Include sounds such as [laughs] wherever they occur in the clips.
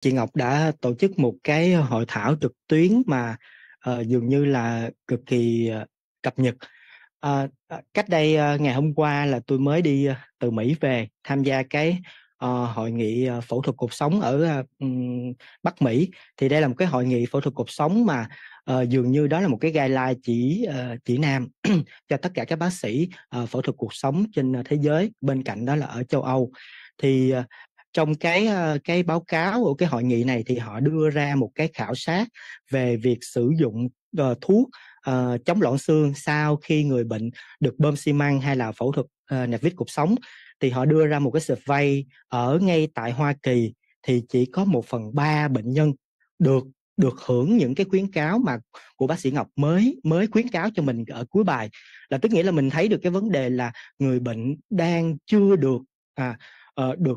chị Ngọc đã tổ chức một cái hội thảo trực tuyến mà uh, dường như là cực kỳ ờ, cập nhật. Uh, cách đây uh, ngày hôm qua là tôi mới đi uh, từ Mỹ về tham gia cái uh, hội nghị phẫu thuật cuộc sống ở uh, Bắc Mỹ. Thì đây là một cái hội nghị phẫu thuật cuộc sống mà uh, dường như đó là một cái guideline chỉ uh, chỉ nam [clears throat] cho tất cả các bác sĩ uh, phẫu thuật cuộc sống trên uh, thế giới. Bên cạnh đó là ở châu Âu thì trong cái ờ, cái báo cáo của cái hội nghị này thì họ đưa ra một cái khảo sát về việc sử dụng uh, thuốc uh, chống loãng xương sau khi người bệnh được bơm xi măng hay là phẫu thuật uh, nẹp vít cột sống thì họ đưa ra một cái survey ở ngay tại Hoa Kỳ thì chỉ có một phần ba bệnh nhân được được hưởng những cái khuyến cáo mà của bác sĩ Ngọc mới mới khuyến cáo cho mình ở cuối bài là tức nghĩa là mình thấy được cái vấn đề là người bệnh đang chưa được à, được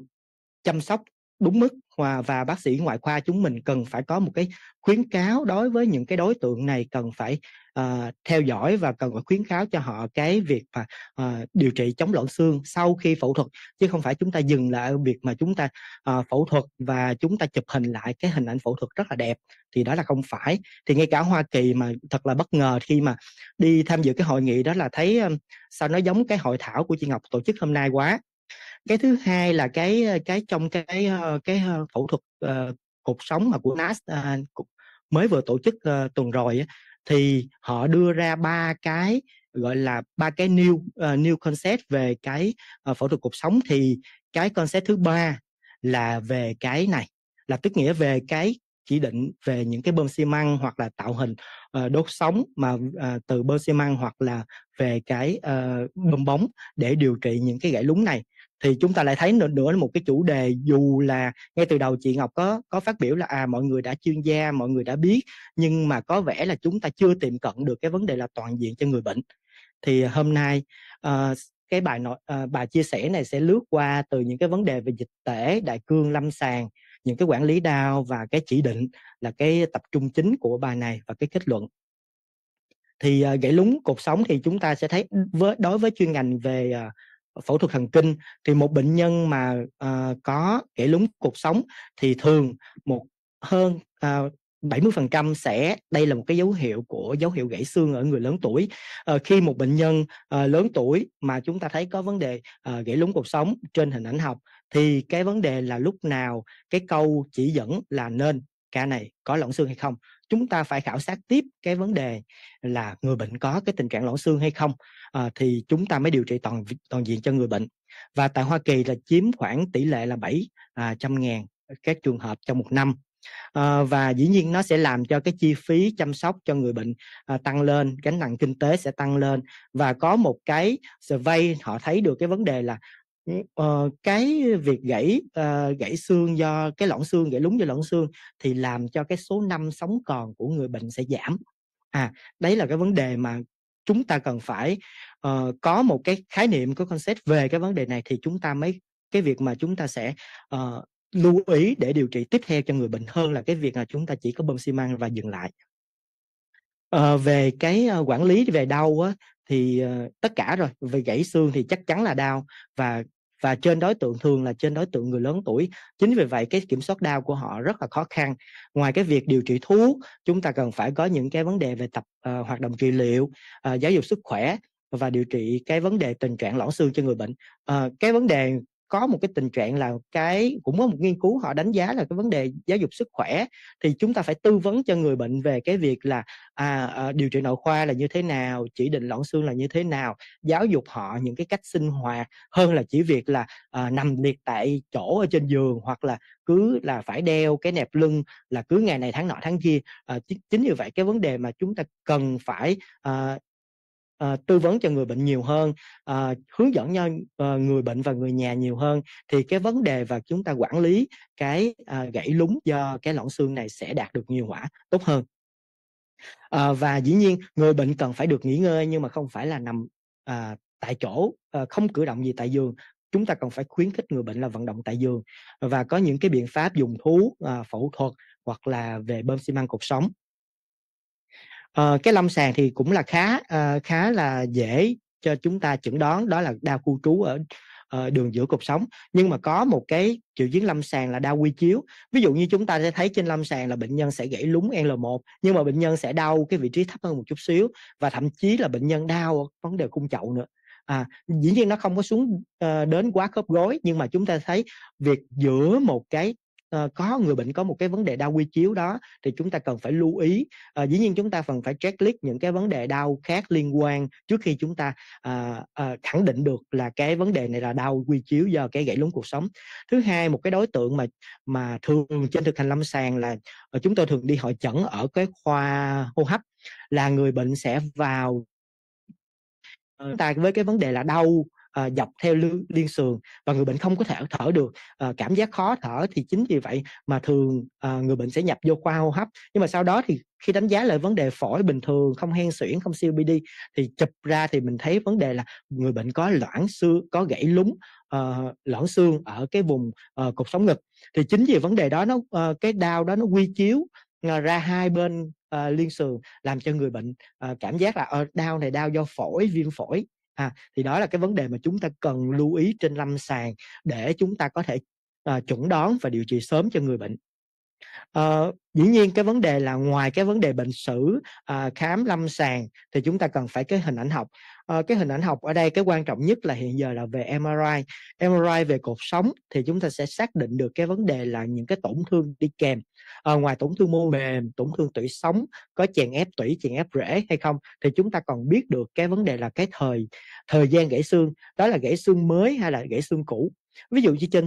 chăm sóc đúng mức và, và bác sĩ ngoại khoa chúng mình cần phải có một cái khuyến cáo đối với những cái đối tượng này cần phải uh, theo dõi và cần phải khuyến cáo cho họ cái việc mà uh, điều trị chống loãng xương sau khi phẫu thuật chứ không phải chúng ta dừng lại việc mà chúng ta uh, phẫu thuật và chúng ta chụp hình lại cái hình ảnh phẫu thuật rất là đẹp thì đó là không phải thì ngay cả Hoa Kỳ mà thật là bất ngờ khi mà đi tham dự cái hội nghị đó là thấy um, sao nó giống cái hội thảo của chị Ngọc tổ chức hôm nay quá cái thứ hai là cái ờ, cái trong cái ờ, cái ờ, phẫu thuật uh, cuộc sống mà của nas uh, mới vừa tổ chức uh, tuần rồi thì họ đưa ra ba cái gọi là ba cái new uh, new concept về cái uh, phẫu thuật cuộc sống thì cái concept thứ ba là về cái này là tức nghĩa về cái chỉ định về những cái bơm xi măng hoặc là tạo hình uh, đốt sống mà uh, từ bơm xi măng hoặc là về cái uh, bơm bóng để điều trị những cái gãy lún này thì chúng ta lại thấy nữa, nữa một cái chủ đề dù là ngay từ đầu chị Ngọc có có phát biểu là à mọi người đã chuyên gia mọi người đã biết nhưng mà có vẻ là chúng ta chưa tiệm cận được cái vấn đề là toàn diện cho người bệnh thì hôm nay uh, cái bài nội uh, bài chia sẻ này sẽ lướt qua từ những cái vấn đề về dịch tễ đại cương lâm sàng những cái quản lý đau và cái chỉ định là cái tập trung chính của bài này và cái kết luận thì uh, gãy lúng cột sống thì chúng ta sẽ thấy ừ, với đối với chuyên ngành về uh, phẫu thuật thần kinh thì một bệnh nhân mà uh, có kẻ lúng cuộc sống thì thường một hơn uh, ờ, 70% sẽ đây là một cái dấu hiệu của dấu hiệu gãy xương ở người lớn tuổi. À, khi một bệnh nhân à, lớn tuổi mà chúng ta thấy có vấn đề à, gãy lún cuộc sống trên hình ảnh học thì cái vấn đề là lúc nào cái câu chỉ dẫn là nên cả này có loãng xương hay không chúng ta phải khảo sát tiếp cái vấn đề là người bệnh có cái tình trạng loãng xương hay không à, thì chúng ta mới điều trị toàn toàn diện cho người bệnh và tại Hoa Kỳ là chiếm khoảng tỷ lệ là 700 à, ngàn các trường hợp trong một năm à, và dĩ nhiên nó sẽ làm cho cái chi phí chăm sóc cho người bệnh à, tăng lên gánh nặng kinh tế sẽ tăng lên và có một cái survey họ thấy được cái vấn đề là uh, cái việc gãy uh, gãy xương do cái lõn xương gãy lúng do lõn xương thì làm cho cái số năm sống còn của người bệnh sẽ giảm à đấy là cái vấn đề mà chúng ta cần phải uh, có một cái khái niệm có concept về cái vấn đề này thì chúng ta mới cái việc mà chúng ta sẽ uh, lưu ý để điều trị tiếp theo cho người bệnh hơn là cái việc là chúng ta chỉ có bơm xi măng và dừng lại à, về cái quản lý về đau á, thì uh, tất cả rồi về gãy xương thì chắc chắn là đau và và trên đối tượng thường là trên đối tượng người lớn tuổi chính vì vậy cái kiểm soát đau của họ rất là khó khăn ngoài cái việc điều trị thuốc chúng ta cần phải có những cái vấn đề về tập uh, hoạt động trị liệu uh, giáo dục sức khỏe và điều trị cái vấn đề tình trạng loãng xương cho người bệnh à, cái vấn đề có một cái tình trạng là cái cũng có một nghiên cứu họ đánh giá là cái vấn đề giáo dục sức khỏe thì chúng ta phải tư vấn cho người bệnh về cái việc là à, à, điều trị nội khoa là như thế nào chỉ định loãng xương là như thế nào giáo dục họ những cái cách sinh hoạt hơn là chỉ việc là à, nằm liệt tại chỗ ở trên giường hoặc là cứ là phải đeo cái nẹp lưng là cứ ngày này tháng nọ tháng kia à, chính, chính như vậy cái vấn đề mà chúng ta cần phải à, uh, tư vấn cho người bệnh nhiều hơn uh, hướng dẫn cho uh, ờ, người bệnh và người nhà nhiều hơn thì cái vấn đề và chúng ta quản lý cái uh, gãy lúng do cái loãng xương này sẽ đạt được nhiều quả tốt hơn uh, và dĩ nhiên người bệnh cần phải được nghỉ ngơi nhưng mà không phải là nằm uh, tại chỗ uh, không cử động gì tại giường chúng ta cần phải khuyến khích người bệnh là vận động tại giường và có những cái biện pháp dùng thú à, phẫu thuật hoặc là về bơm xi măng cột sống Ờ, cái lâm sàng thì cũng là khá à, khá là dễ cho chúng ta chẩn đoán đó là đau khu trú ở à, đường giữa cột sống nhưng mà có một cái triệu chứng lâm sàng là đau quy chiếu ví dụ như chúng ta sẽ thấy trên lâm sàng là bệnh nhân sẽ gãy lúng L1 nhưng mà bệnh nhân sẽ đau cái vị trí thấp hơn một chút xíu và thậm chí là bệnh nhân đau vấn đề cung chậu nữa à dĩ nhiên nó không có xuống uh, đến quá khớp gối nhưng mà chúng ta thấy việc giữa một cái uh, có người bệnh có một cái vấn đề đau quy chiếu đó thì chúng ta cần phải lưu ý uh, dĩ nhiên chúng ta cần phải checklist những cái vấn đề đau khác liên quan trước khi chúng ta uh, uh, khẳng định được là cái vấn đề này là đau quy chiếu do cái gãy lún cuộc sống thứ hai một cái đối tượng mà mà thường trên thực hành lâm sàng là uh, chúng tôi thường đi hội chẩn ở cái khoa hô hấp là người bệnh sẽ vào chúng ta với cái vấn đề là đau à, dọc theo liên, liên sườn và người bệnh không có thể thở được à, cảm giác khó thở thì chính vì vậy mà thường à, người bệnh sẽ nhập vô khoa hô hấp nhưng mà sau đó thì khi đánh giá lại vấn đề phổi bình thường không hen suyễn không COPD thì chụp ra thì mình thấy vấn đề là người bệnh có loãng xương có gãy lúng uh, loãng xương ở cái vùng uh, cột sống ngực thì chính vì vấn đề đó nó uh, cái đau đó nó quy chiếu ra hai bên uh, liên sườn làm cho người bệnh uh, cảm giác là uh, đau này đau do phổi viêm phổi à, thì đó là cái vấn đề mà chúng ta cần lưu ý trên lâm sàng để chúng ta có thể à, chuẩn đoán và điều trị sớm cho người bệnh À, dĩ nhiên cái vấn đề là ngoài cái vấn đề bệnh sử à, khám lâm sàng thì chúng ta cần phải cái hình ảnh học à, cái hình ảnh học ở đây cái quan trọng nhất là hiện giờ là về MRI MRI về cột sống thì chúng ta sẽ xác định được cái vấn đề là những cái tổn thương đi kèm à, ngoài tổn thương mô mềm tổn thương tủy sống có chèn ép tủy chèn ép rễ hay không thì chúng ta còn biết được cái vấn đề là cái thời thời gian gãy xương đó là gãy xương mới hay là gãy xương cũ ví dụ như trên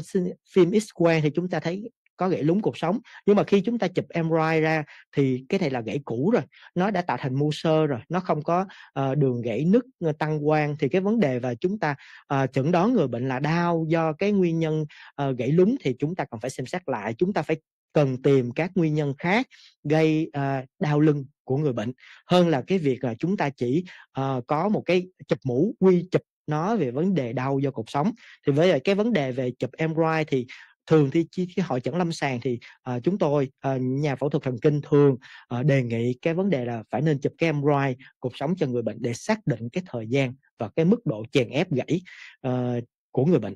phim X quang thì chúng ta thấy có gãy lún cột sống nhưng mà khi chúng ta chụp MRI ra thì cái này là gãy cũ rồi nó đã tạo thành mô sơ rồi nó không có uh, đường gãy nứt ờ, tăng quang thì cái vấn đề và chúng ta uh, chẩn đoán người bệnh là đau do cái nguyên nhân uh, gãy lún thì chúng ta cần phải xem xét lại chúng ta phải cần tìm các nguyên nhân khác gây uh, đau lưng của người bệnh hơn là cái việc là chúng ta chỉ uh, có một cái chụp mũ quy chụp nó về vấn đề đau do cột sống thì với cái vấn đề về chụp MRI thì thường thì khi hội chẩn lâm sàng thì uh, chúng tôi uh, nhà phẫu thuật thần kinh thường uh, đề nghị cái vấn đề là phải nên chụp cái MRI cuộc sống cho người bệnh để xác định cái thời gian và cái mức độ chèn ép gãy uh, của người bệnh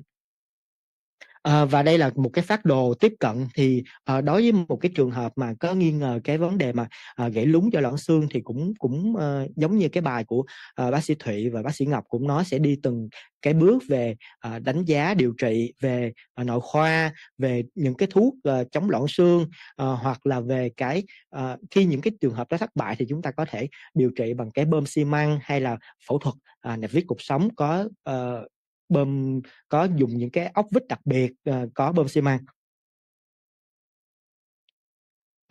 À, và đây là một cái phát đồ tiếp cận thì à, đối với một cái trường hợp mà có nghi ngờ cái vấn đề mà à, gãy lún cho loãng xương thì cũng cũng à, giống như cái bài của à, bác sĩ Thụy và bác sĩ Ngọc cũng nói sẽ đi từng cái bước về à, đánh giá điều trị về à, nội khoa về những cái thuốc à, chống loãng xương à, hoặc là về cái à, khi những cái trường hợp đó thất bại thì chúng ta có thể điều trị bằng cái bơm xi măng hay là phẫu thuật à, nẹp vít cột sống có à, bơm có dùng những cái ốc vít đặc biệt uh, có bơm xi măng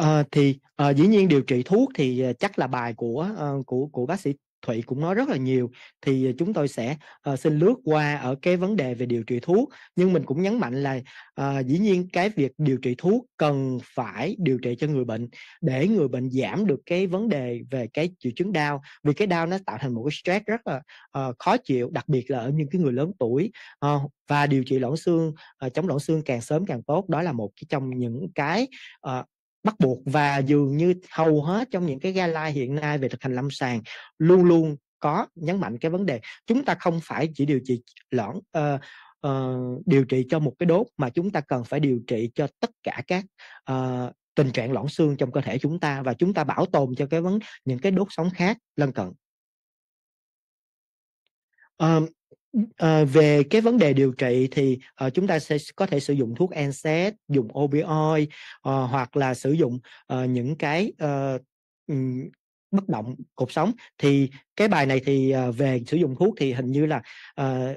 À, thì à, dĩ nhiên điều trị thuốc thì chắc là bài của à, của của bác sĩ Thụy cũng nói rất là nhiều thì ờ, chúng tôi sẽ uh, xin lướt qua ở cái vấn đề về điều trị thuốc nhưng mình cũng nhấn mạnh là uh, dĩ nhiên cái việc điều trị thuốc cần phải điều trị cho người bệnh để người bệnh giảm được cái vấn đề về cái triệu chứng đau vì cái đau nó tạo thành một cái stress rất là uh, khó chịu đặc biệt là ở những cái người lớn tuổi uh, và điều trị loãng xương uh, chống loãng xương càng sớm càng tốt đó là một trong những cái uh, bắt buộc và dường như hầu hết trong những cái gala hiện nay về thực hành lâm sàng luôn luôn có nhấn mạnh cái vấn đề chúng ta không phải chỉ điều trị lõn uh, uh, điều trị cho một cái đốt mà chúng ta cần phải điều trị cho tất cả các uh, tình trạng lõn xương trong cơ thể chúng ta và chúng ta bảo tồn cho cái vấn những cái đốt sống khác lân cận uh, À, về cái vấn đề điều trị thì à, chúng ta sẽ có thể sử dụng thuốc NSAID, dùng opioid à, hoặc là sử dụng à, những cái à, bất động cột sống thì cái bài này thì à, về sử dụng thuốc thì hình như là à,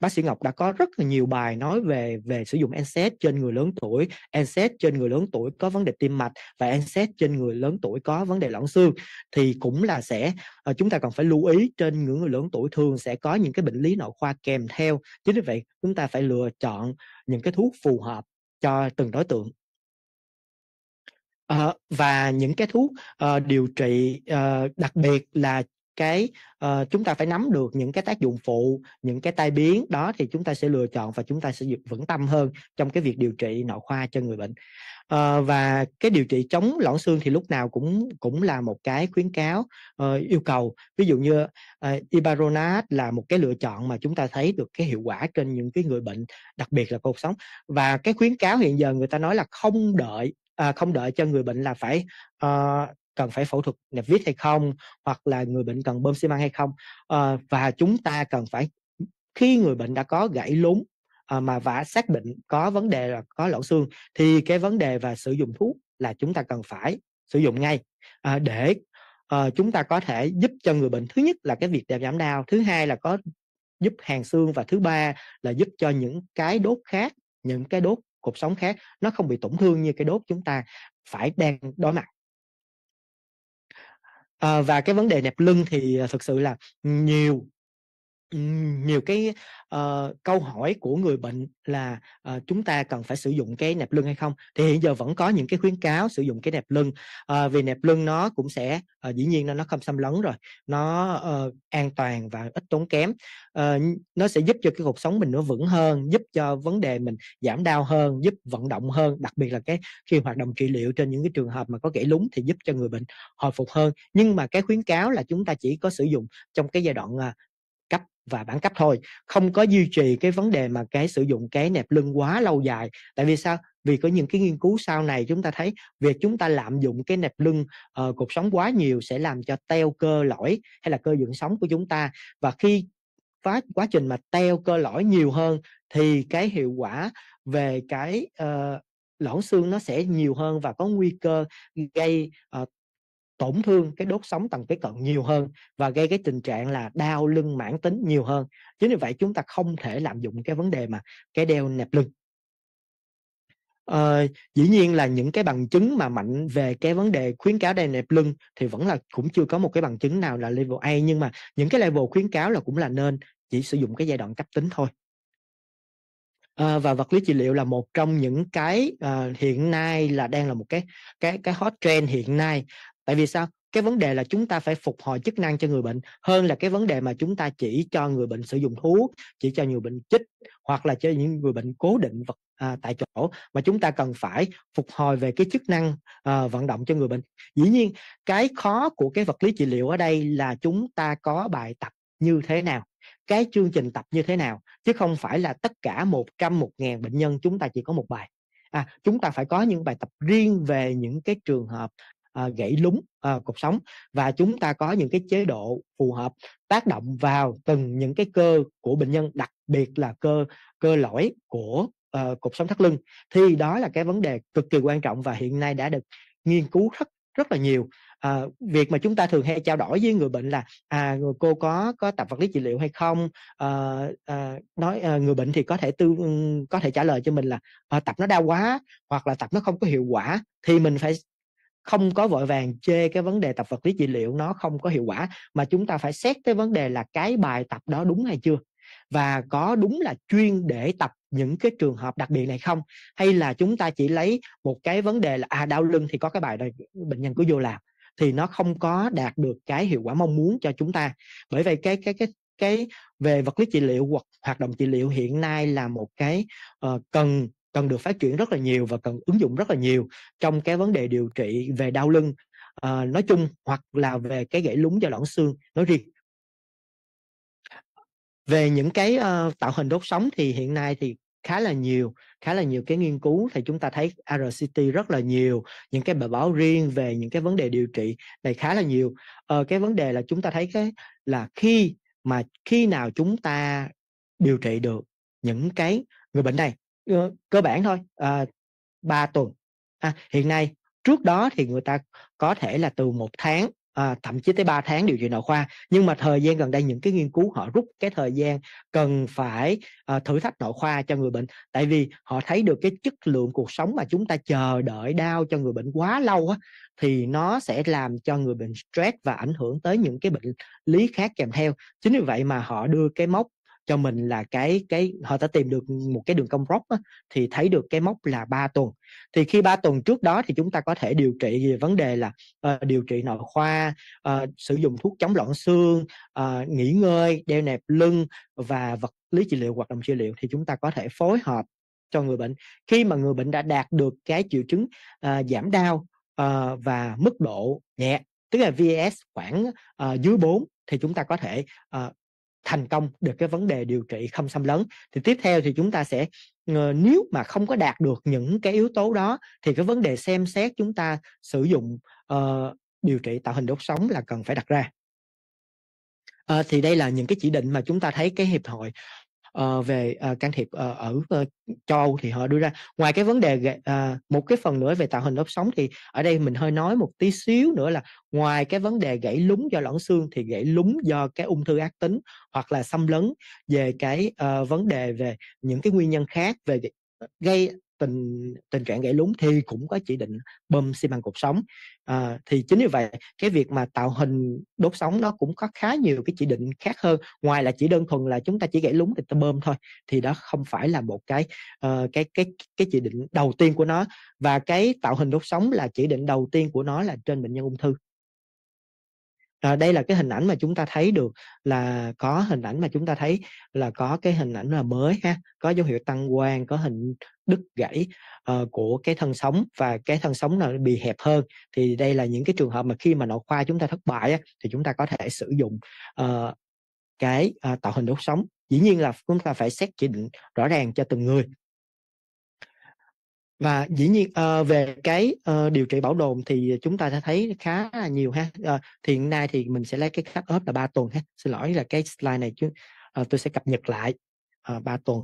bác sĩ Ngọc đã có rất là nhiều bài nói về về sử dụng NSAID trên người lớn tuổi, NSAID trên người lớn tuổi có vấn đề tim mạch và NSAID trên người lớn tuổi có vấn đề loãng xương thì cũng là sẽ ờ, chúng ta cần phải lưu ý trên những người lớn tuổi thường sẽ có những cái bệnh lý nội khoa kèm theo. Chính vì vậy chúng ta phải lựa chọn những cái thuốc phù hợp cho từng đối tượng. À, và những cái thuốc uh, điều trị uh, đặc biệt là cái uh, chúng ta phải nắm được những cái tác dụng phụ những cái tai biến đó thì chúng ta sẽ lựa chọn và chúng ta sẽ vững tâm hơn trong cái việc điều trị nội khoa cho người bệnh uh, và cái điều trị chống loãng xương thì lúc nào cũng cũng là một cái khuyến cáo uh, yêu cầu ví dụ như uh, ibaronat là một cái lựa chọn mà chúng ta thấy được cái hiệu quả trên những cái người bệnh đặc biệt là cuộc sống và cái khuyến cáo hiện giờ người ta nói là không đợi à, không đợi cho người bệnh là phải uh, cần phải phẫu thuật nẹp vít hay không hoặc là người bệnh cần bơm xi măng hay không à, và chúng ta cần phải khi người bệnh đã có gãy lún à, mà vả xác định có vấn đề là có loãng xương thì cái vấn đề và sử dụng thuốc là chúng ta cần phải sử dụng ngay à, để à, chúng ta có thể giúp cho người bệnh thứ nhất là cái việc giảm đau thứ hai là có giúp hàng xương và thứ ba là giúp cho những cái đốt khác những cái đốt cuộc sống khác nó không bị tổn thương như cái đốt chúng ta phải đang đối mặt Ờ, và cái vấn đề nẹp lưng thì ờ, thực sự là nhiều nhiều cái, ờ, câu hỏi của người bệnh là, ờ, "Chúng ta cần phải sử dụng cái nẹp lưng hay không?" Thì hiện giờ vẫn có những cái khuyến cáo sử dụng cái nẹp lưng, ờ, vì nẹp lưng nó cũng sẽ ờ, dĩ nhiên nó không xâm lấn rồi, nó, ờ, an toàn và ít tốn kém. Ờ, nó sẽ giúp cho cái cuộc sống mình nó vững hơn, giúp cho vấn đề mình giảm đau hơn, giúp vận động hơn, đặc biệt là cái khi hoạt động trị liệu trên những cái trường hợp mà có gãy lún thì giúp cho người bệnh hồi phục hơn. Nhưng mà cái khuyến cáo là chúng ta chỉ có sử dụng trong cái giai đoạn, à, và bản cấp thôi không có duy trì cái vấn đề mà cái sử dụng cái nẹp lưng quá lâu dài tại vì sao vì có những cái nghiên cứu sau này chúng ta thấy việc chúng ta lạm dụng cái nẹp lưng uh, ờ, cột sống quá nhiều sẽ làm cho teo cơ lõi hay là cơ dưỡng sống của chúng ta và khi quá quá trình mà teo cơ lõi nhiều hơn thì cái hiệu quả về cái uh, ờ, lõn xương nó sẽ nhiều hơn và có nguy cơ gây uh, tổn thương cái đốt sống tầng kế cận nhiều hơn và gây cái tình trạng là đau lưng mãn tính nhiều hơn chính vì vậy chúng ta không thể lạm dụng cái vấn đề mà cái đeo nẹp lưng Ờ, dĩ nhiên là những cái bằng chứng mà mạnh về cái vấn đề khuyến cáo đeo nẹp lưng thì vẫn là cũng chưa có một cái bằng chứng nào là level A nhưng mà những cái level khuyến cáo là cũng là nên chỉ sử dụng cái giai đoạn cấp tính thôi à, và vật lý trị liệu là một trong những cái uh, hiện nay là đang là một cái cái cái hot trend hiện nay tại vì sao cái vấn đề là chúng ta phải phục hồi chức năng cho người bệnh hơn là cái vấn đề mà chúng ta chỉ cho người bệnh sử dụng thuốc chỉ cho người bệnh chích hoặc là cho những người bệnh cố định vật à, tại chỗ mà chúng ta cần phải phục hồi về cái chức năng à, vận động cho người bệnh dĩ nhiên cái khó của cái vật lý trị liệu ở đây là chúng ta có bài tập như thế nào cái chương trình tập như thế nào chứ không phải là tất cả 100 một ngàn bệnh nhân chúng ta chỉ có một bài à chúng ta phải có những bài tập riêng về những cái trường hợp à, gãy lúng à, cột sống và chúng ta có những cái chế độ phù hợp tác động vào từng những cái cơ của bệnh nhân đặc biệt là cơ cơ lõi của uh, cột sống thắt lưng thì đó là cái vấn đề cực kỳ quan trọng và hiện nay đã được nghiên cứu rất rất là nhiều à, việc mà chúng ta thường hay trao đổi với người bệnh là à người cô có có tập vật lý trị liệu hay không à, à, nói à, người bệnh thì có thể tư có thể trả lời cho mình là à, tập nó đau quá hoặc là tập nó không có hiệu quả thì mình phải không có vội vàng chê cái vấn đề tập vật lý trị liệu nó không có hiệu quả mà chúng ta phải xét tới vấn đề là cái bài tập đó đúng hay chưa và có đúng là chuyên để tập những cái trường hợp đặc biệt này không hay là chúng ta chỉ lấy một cái vấn đề là à đau lưng thì có cái bài này bệnh nhân cứ vô làm thì nó không có đạt được cái hiệu quả mong muốn cho chúng ta bởi vậy cái cái cái cái về vật lý trị liệu hoặc hoạt động trị liệu hiện nay là một cái uh, cần cần được phát triển rất là nhiều và cần ứng dụng rất là nhiều trong cái vấn đề điều trị về đau lưng uh, nói chung hoặc là về cái gãy lún do loãng xương nói riêng về những cái uh, tạo hình đốt sống thì hiện nay thì khá là nhiều khá là nhiều cái nghiên cứu thì chúng ta thấy RCT rất là nhiều những cái bài báo riêng về những cái vấn đề điều trị này khá là nhiều ờ, cái vấn đề là chúng ta thấy cái là khi mà khi nào chúng ta điều trị được những cái người bệnh này Ờ, cơ bản thôi uh, ờ, 3 tuần à, hiện nay trước đó thì người ta có thể là từ một tháng à, thậm chí tới 3 tháng điều trị nội khoa nhưng mà thời gian gần đây những cái nghiên cứu họ rút cái thời gian cần phải à, thử thách nội khoa cho người bệnh tại vì họ thấy được cái chất lượng cuộc sống mà chúng ta chờ đợi đau cho người bệnh quá lâu á, thì nó sẽ làm cho người bệnh stress và ảnh hưởng tới những cái bệnh lý khác kèm theo chính vì vậy mà họ đưa cái mốc cho mình là cái cái họ đã tìm được một cái đường cong rock á, thì thấy được cái mốc là 3 tuần thì khi 3 tuần trước đó thì chúng ta có thể điều trị về vấn đề là uh, điều trị nội khoa uh, sử dụng thuốc chống loãng xương uh, nghỉ ngơi đeo nẹp lưng và vật lý trị liệu hoạt động trị liệu thì chúng ta có thể phối hợp cho người bệnh khi mà người bệnh đã đạt được cái triệu chứng uh, giảm đau uh, và mức độ nhẹ tức là VS khoảng uh, dưới 4 thì chúng ta có thể uh, thành công được cái vấn đề điều trị không xâm lấn thì tiếp theo thì chúng ta sẽ ờ, nếu mà không có đạt được những cái yếu tố đó thì cái vấn đề xem xét chúng ta sử dụng uh, điều trị tạo hình đốt sống là cần phải đặt ra À, thì đây là những cái chỉ định mà chúng ta thấy cái hiệp hội Ờ, về uh, can thiệp uh, ở uh, châu Âu thì họ đưa ra ngoài cái vấn đề uh, một cái phần nữa về tạo hình lớp sống thì ở đây mình hơi nói một tí xíu nữa là ngoài cái vấn đề gãy lúng do loãng xương thì gãy lúng do cái ung thư ác tính hoặc là xâm lấn về cái uh, vấn đề về những cái nguyên nhân khác về gây tình tình trạng gãy lún thì cũng có chỉ định bơm xi măng cột sống à, thì chính vì vậy cái việc mà tạo hình đốt sóng nó cũng có khá nhiều cái chỉ định khác hơn ngoài là chỉ đơn thuần là chúng ta chỉ gãy lún thì ta bơm thôi thì đó không phải là một cái uh, cái cái cái chỉ định đầu tiên của nó và cái tạo hình đốt sóng là chỉ định đầu tiên của nó là trên bệnh nhân ung thư à, đây là cái hình ảnh mà chúng ta thấy được là có hình ảnh mà chúng ta thấy là có cái hình ảnh là mới ha có dấu hiệu tăng quang có hình đứt gãy uh, của cái thân sống và cái thân sống nó bị hẹp hơn thì đây là những cái trường hợp mà khi mà nội khoa chúng ta thất bại á, thì chúng ta có thể sử dụng uh, cái uh, tạo hình đốt sống dĩ nhiên là chúng ta phải xét chỉ định rõ ràng cho từng người và dĩ nhiên uh, về cái uh, điều trị bảo tồn thì chúng ta sẽ thấy khá là nhiều ha uh, thì hiện nay thì mình sẽ lấy cái cách off là 3 tuần ha xin lỗi là cái slide này chứ uh, tôi sẽ cập nhật lại uh, 3 tuần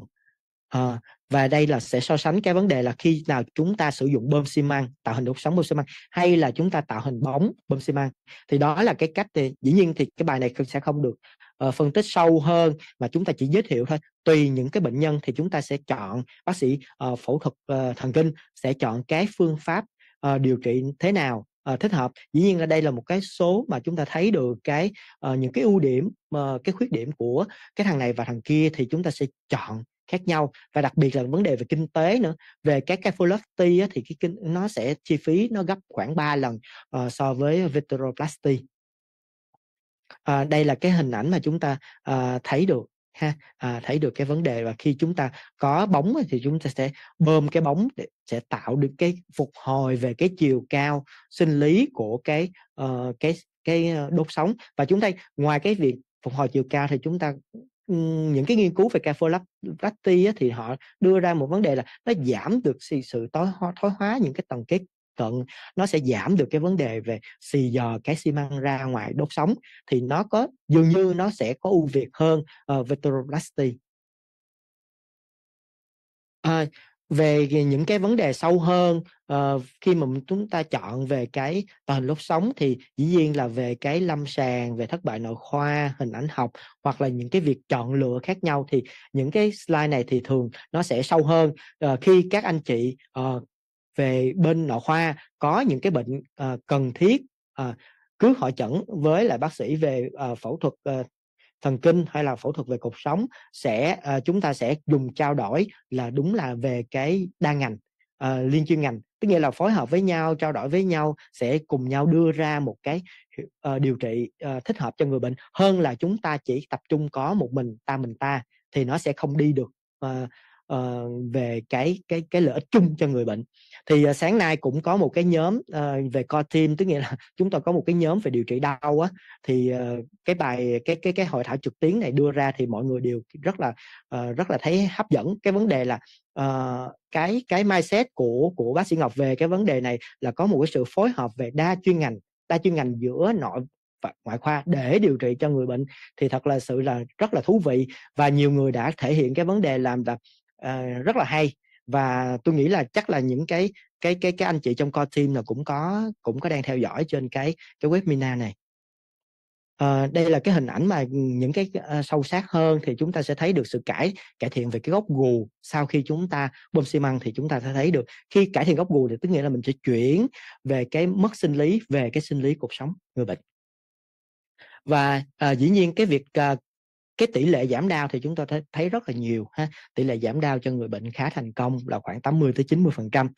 uh, và đây là sẽ so sánh cái vấn đề là khi nào chúng ta sử dụng bơm xi măng tạo hình đốt sống bơm xi măng hay là chúng ta tạo hình bóng bơm xi măng thì đó là cái cách thì dĩ nhiên thì cái bài này sẽ không được Ờ, phân tích sâu hơn mà chúng ta chỉ giới thiệu thôi tùy những cái bệnh nhân thì chúng ta sẽ chọn bác sĩ ờ, phẫu thuật ờ, thần kinh sẽ chọn cái phương pháp điều trị thế nào thích hợp dĩ nhiên là đây là một cái số mà chúng ta thấy được cái những cái ưu điểm cái khuyết điểm của cái thằng này và thằng kia thì chúng ta sẽ chọn khác nhau và đặc biệt là vấn đề về kinh tế nữa về các kyphoplasty thì cái kinh nó sẽ chi phí nó gấp khoảng 3 lần uh, so với vitroplasty à, đây là cái hình ảnh mà chúng ta à, thấy được ha à, thấy được cái vấn đề và khi chúng ta có bóng thì chúng ta sẽ bơm cái bóng để, sẽ tạo được cái phục hồi về cái chiều cao sinh lý của cái uh, cái cái đốt sống và chúng ta ngoài cái việc phục hồi chiều cao thì chúng ta những cái nghiên cứu về cafolacti thì họ đưa ra một vấn đề là nó giảm được sự, tối hóa, thoái hóa những cái tầng kết cận nó sẽ giảm được cái vấn đề về xì dò cái xi măng ra ngoài đốt sống thì nó có dường như nó sẽ có ưu việt hơn uh, veteroplasty à, về những cái vấn đề sâu hơn uh, khi mà chúng ta chọn về cái hình lốt sống thì dĩ nhiên là về cái lâm sàng về thất bại nội khoa hình ảnh học hoặc là những cái việc chọn lựa khác nhau thì những cái slide này thì thường nó sẽ sâu hơn uh, khi các anh chị uh, về bên nội khoa có những cái bệnh uh, cần thiết uh, cứ hỏi chẩn với lại bác sĩ về uh, phẫu thuật uh, thần kinh hay là phẫu thuật về cột sống sẽ uh, chúng ta sẽ dùng trao đổi là đúng là về cái đa ngành uh, liên chuyên ngành tức nghĩa là phối hợp với nhau trao đổi với nhau sẽ cùng nhau đưa ra một cái uh, điều trị uh, thích hợp cho người bệnh hơn là chúng ta chỉ tập trung có một mình ta mình ta thì nó sẽ không đi được uh, uh, về cái cái cái lợi ích chung cho người bệnh thì uh, sáng nay cũng có một cái nhóm uh, về co team tức nghĩa là [laughs] chúng ta có một cái nhóm về điều trị đau á thì uh, cái bài cái cái cái hội thảo trực tuyến này đưa ra thì mọi người đều rất là uh, rất là thấy hấp dẫn cái vấn đề là uh, cái cái mindset của của bác sĩ Ngọc về cái vấn đề này là có một cái sự phối hợp về đa chuyên ngành đa chuyên ngành giữa nội và ngoại khoa để điều trị cho người bệnh thì thật là sự là rất là thú vị và nhiều người đã thể hiện cái vấn đề làm là Ờ, rất là hay và tôi nghĩ là chắc là những cái cái cái cái anh chị trong core team là cũng có cũng có đang theo dõi trên cái cái webinar này à, đây là cái hình ảnh mà những cái uh, sâu sát hơn thì chúng ta sẽ thấy được sự cải cải thiện về cái góc gù sau khi chúng ta bơm xi măng thì chúng ta sẽ thấy được khi cải thiện góc gù thì tức nghĩa là mình sẽ chuyển về cái mất sinh lý về cái sinh lý cuộc sống người bệnh và à, dĩ nhiên cái việc à, cái tỷ lệ giảm đau thì chúng ta thấy rất là nhiều ha tỷ lệ giảm đau cho người bệnh khá thành công là khoảng 80 tới 90 phần trăm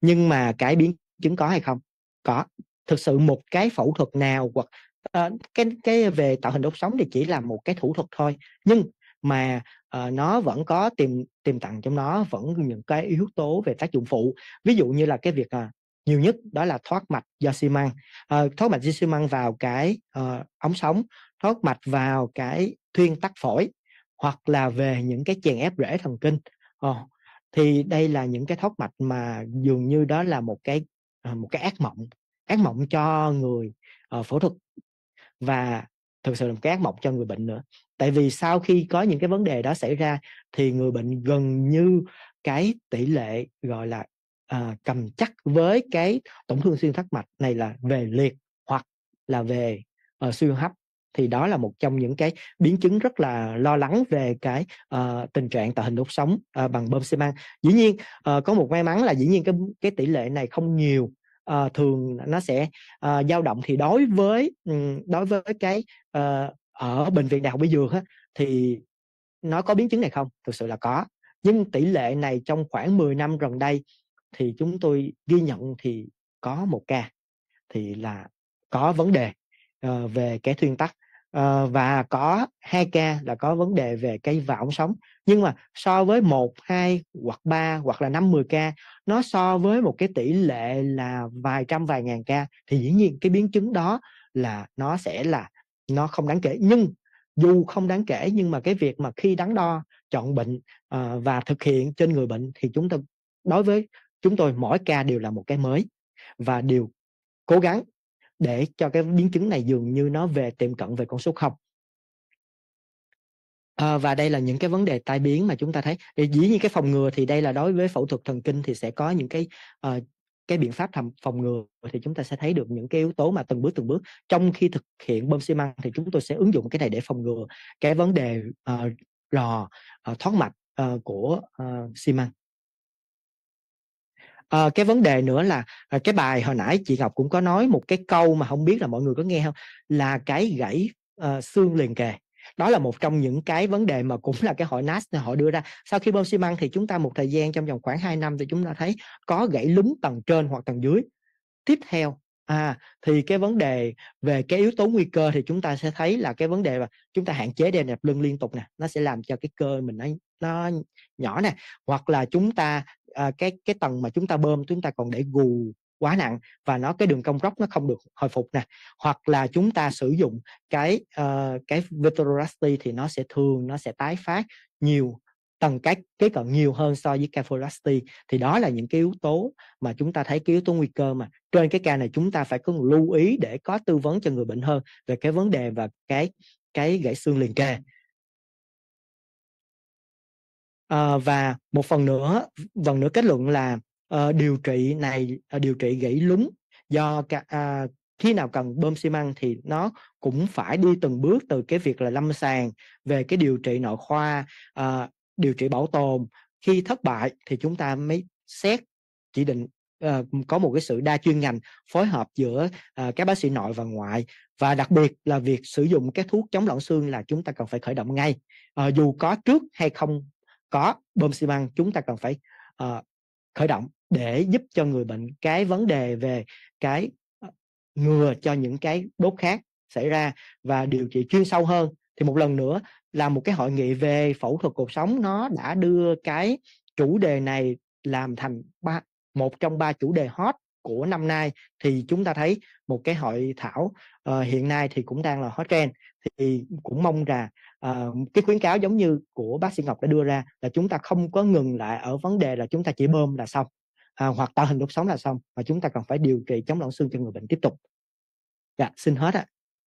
nhưng mà cái biến chứng có hay không có thực sự một cái phẫu thuật nào hoặc uh, cái cái về tạo hình đốt sống thì chỉ là một cái thủ thuật thôi nhưng mà uh, nó vẫn có tiềm tiềm tặng trong nó vẫn những cái yếu tố về tác dụng phụ ví dụ như là cái việc uh, nhiều nhất đó là thoát mạch do xi măng uh, thoát mạch do xi măng vào cái uh, ống sống thoát mạch vào cái thuyên tắc phổi hoặc là về những cái chèn ép rễ thần kinh oh, thì đây là những cái thoát mạch mà dường như đó là một cái ờ, một cái ác mộng ác mộng cho người uh, phẫu thuật và thực sự là một cái ác mộng cho người bệnh nữa tại vì sau khi có những cái vấn đề đó xảy ra thì người bệnh gần như cái tỷ lệ gọi là uh, cầm chắc với cái tổn thương xuyên thắt mạch này là về liệt hoặc là về uh, suy hấp thì đó là một trong những cái biến chứng rất là lo lắng về cái uh, tình trạng tạo hình đốt sống uh, bằng bơm xi măng dĩ nhiên uh, có một may mắn là dĩ nhiên cái cái tỷ lệ này không nhiều uh, thường nó sẽ uh, dao động thì đối với um, đối với cái uh, ở bệnh viện đại học y dược á, thì nó có biến chứng này không thực sự là có nhưng tỷ lệ này trong khoảng 10 năm gần đây thì chúng tôi ghi nhận thì có một ca thì là có vấn đề Ờ, về cái thuyên tắc uh, và có hai ca là có vấn đề về cái vào ống sống nhưng mà so với 1, 2 hoặc 3 hoặc là 5, 10 ca nó so với một cái tỷ lệ là vài trăm vài ngàn ca thì dĩ nhiên cái biến chứng đó là nó sẽ là nó không đáng kể nhưng dù không đáng kể nhưng mà cái việc mà khi đắn đo chọn bệnh uh, và thực hiện trên người bệnh thì chúng ta đối với chúng tôi mỗi ca đều là một cái mới và đều cố gắng để cho cái biến chứng này dường như nó về tiệm cận về con số 0. À, ờ, và đây là những cái vấn đề tai biến mà chúng ta thấy. Thì dĩ nhiên cái phòng ngừa thì đây là đối với phẫu thuật thần kinh thì sẽ có những cái uh, cái biện pháp thầm phòng ngừa thì chúng ta sẽ thấy được những cái yếu tố mà từng bước từng bước trong khi thực hiện bơm xi măng thì chúng tôi sẽ ứng dụng cái này để phòng ngừa cái vấn đề uh, ờ, rò uh, thoát mạch uh, của uh, xi măng à, cái vấn đề nữa là à, cái bài hồi nãy chị Ngọc cũng có nói một cái câu mà không biết là mọi người có nghe không là cái gãy à, xương liền kề đó là một trong những cái vấn đề mà cũng là cái hội NAS họ đưa ra sau khi bơm xi măng thì chúng ta một thời gian trong vòng khoảng 2 năm thì chúng ta thấy có gãy lún tầng trên hoặc tầng dưới tiếp theo à thì cái vấn đề về cái yếu tố nguy cơ thì chúng ta sẽ thấy là cái vấn đề là chúng ta hạn chế đè nẹp lưng liên tục nè nó sẽ làm cho cái cơ mình nó nó nhỏ nè hoặc là chúng ta à, cái cái tầng mà chúng ta bơm chúng ta còn để gù quá nặng và nó cái đường cong róc nó không được hồi phục nè hoặc là chúng ta sử dụng cái uh, cái vitreoroplasty thì nó sẽ thường nó sẽ tái phát nhiều tầng cách kế cận nhiều hơn so với kyphoplasty thì đó là những cái yếu tố mà chúng ta thấy cái yếu tố nguy cơ mà trên cái ca này chúng ta phải có lưu ý để có tư vấn cho người bệnh hơn về cái vấn đề và cái cái gãy xương liền kề à, và một phần nữa phần nữa kết luận là uh, điều trị này uh, điều trị gãy lúng do cả, uh, khi nào cần bơm xi măng thì nó cũng phải đi từng bước từ cái việc là lâm sàng về cái điều trị nội khoa uh, điều trị bảo tồn khi thất bại thì chúng ta mới xét chỉ định uh, có một cái sự đa chuyên ngành phối hợp giữa uh, các bác sĩ nội và ngoại và đặc biệt là việc sử dụng các thuốc chống loãng xương là chúng ta cần phải khởi động ngay uh, dù có trước hay không có bơm xi măng chúng ta cần phải uh, khởi động để giúp cho người bệnh cái vấn đề về cái ờ, ngừa cho những cái đốt khác xảy ra và điều trị chuyên sâu hơn thì một lần nữa là một cái hội nghị về phẫu thuật cuộc sống nó đã đưa cái chủ đề này làm thành ba một trong ba chủ đề hot của năm nay thì chúng ta thấy một cái hội thảo uh, hiện nay thì cũng đang là hot trend thì cũng mong rằng uh, ờ, cái khuyến cáo giống như của bác sĩ Ngọc đã đưa ra là chúng ta không có ngừng lại ở vấn đề là chúng ta chỉ bơm là xong à, hoặc tạo hình đốt sống là xong mà chúng ta còn phải điều trị chống loãng xương cho người bệnh tiếp tục dạ xin hết ạ à.